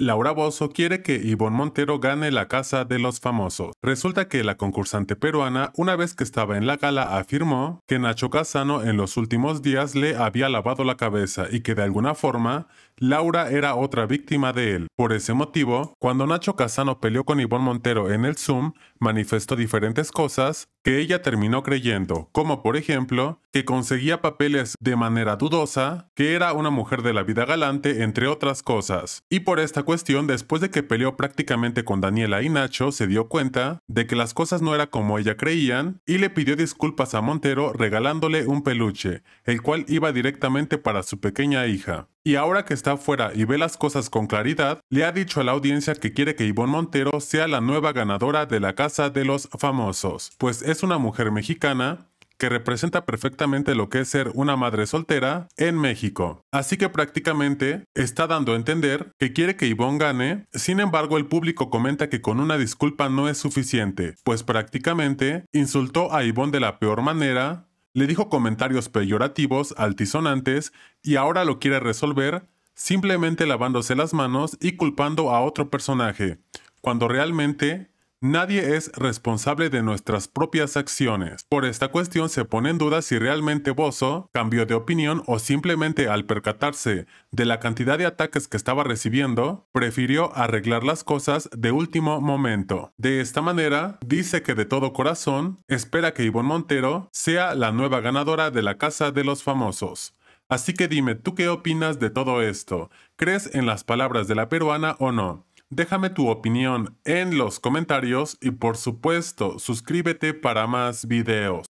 Laura Bozo quiere que Ivonne Montero gane la Casa de los Famosos. Resulta que la concursante peruana, una vez que estaba en la gala, afirmó que Nacho Casano en los últimos días le había lavado la cabeza y que de alguna forma Laura era otra víctima de él. Por ese motivo, cuando Nacho Casano peleó con Ivonne Montero en el Zoom, manifestó diferentes cosas, que ella terminó creyendo, como por ejemplo, que conseguía papeles de manera dudosa, que era una mujer de la vida galante, entre otras cosas. Y por esta cuestión, después de que peleó prácticamente con Daniela y Nacho, se dio cuenta de que las cosas no eran como ella creían y le pidió disculpas a Montero regalándole un peluche, el cual iba directamente para su pequeña hija y ahora que está fuera y ve las cosas con claridad, le ha dicho a la audiencia que quiere que Ivonne Montero sea la nueva ganadora de la Casa de los Famosos, pues es una mujer mexicana que representa perfectamente lo que es ser una madre soltera en México. Así que prácticamente está dando a entender que quiere que Ivonne gane, sin embargo el público comenta que con una disculpa no es suficiente, pues prácticamente insultó a Ivonne de la peor manera, le dijo comentarios peyorativos, altisonantes, y ahora lo quiere resolver simplemente lavándose las manos y culpando a otro personaje, cuando realmente Nadie es responsable de nuestras propias acciones. Por esta cuestión se pone en duda si realmente Bozo cambió de opinión o simplemente al percatarse de la cantidad de ataques que estaba recibiendo, prefirió arreglar las cosas de último momento. De esta manera, dice que de todo corazón espera que Ivonne Montero sea la nueva ganadora de la Casa de los Famosos. Así que dime, ¿tú qué opinas de todo esto? ¿Crees en las palabras de la peruana o no? Déjame tu opinión en los comentarios y por supuesto suscríbete para más videos.